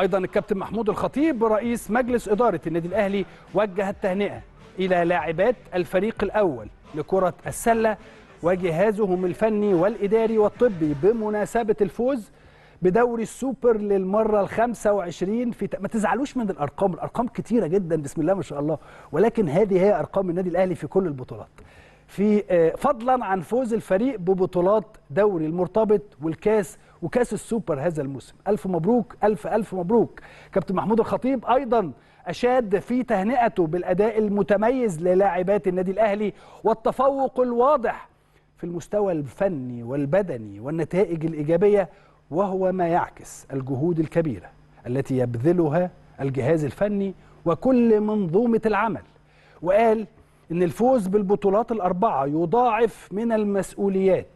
ايضا الكابتن محمود الخطيب رئيس مجلس اداره النادي الاهلي وجه التهنئه الى لاعبات الفريق الاول لكره السله وجهازهم الفني والاداري والطبي بمناسبه الفوز بدوري السوبر للمرة ال 25 في ما تزعلوش من الأرقام، الأرقام كتيرة جدا بسم الله ما شاء الله، ولكن هذه هي أرقام النادي الأهلي في كل البطولات. في آه، فضلا عن فوز الفريق ببطولات دوري المرتبط والكاس وكاس السوبر هذا الموسم ألف مبروك ألف ألف مبروك كابتن محمود الخطيب أيضا أشاد في تهنئته بالأداء المتميز للاعبات النادي الأهلي والتفوق الواضح في المستوى الفني والبدني والنتائج الإيجابية وهو ما يعكس الجهود الكبيرة التي يبذلها الجهاز الفني وكل منظومة العمل وقال إن الفوز بالبطولات الأربعة يضاعف من المسؤوليات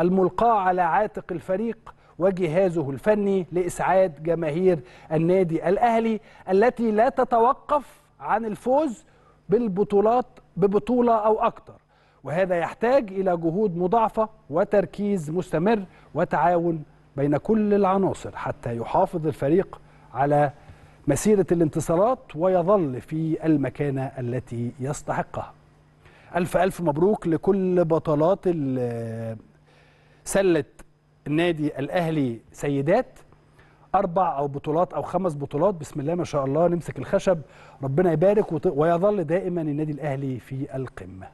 الملقاة على عاتق الفريق وجهازه الفني لإسعاد جماهير النادي الأهلي التي لا تتوقف عن الفوز بالبطولات ببطولة أو أكثر وهذا يحتاج إلى جهود مضاعفة وتركيز مستمر وتعاون بين كل العناصر حتى يحافظ الفريق على مسيرة الانتصارات ويظل في المكانة التي يستحقها ألف ألف مبروك لكل بطلات سلة النادي الاهلي سيدات اربع او بطولات او خمس بطولات بسم الله ما شاء الله نمسك الخشب ربنا يبارك ويظل دائما النادي الاهلي في القمه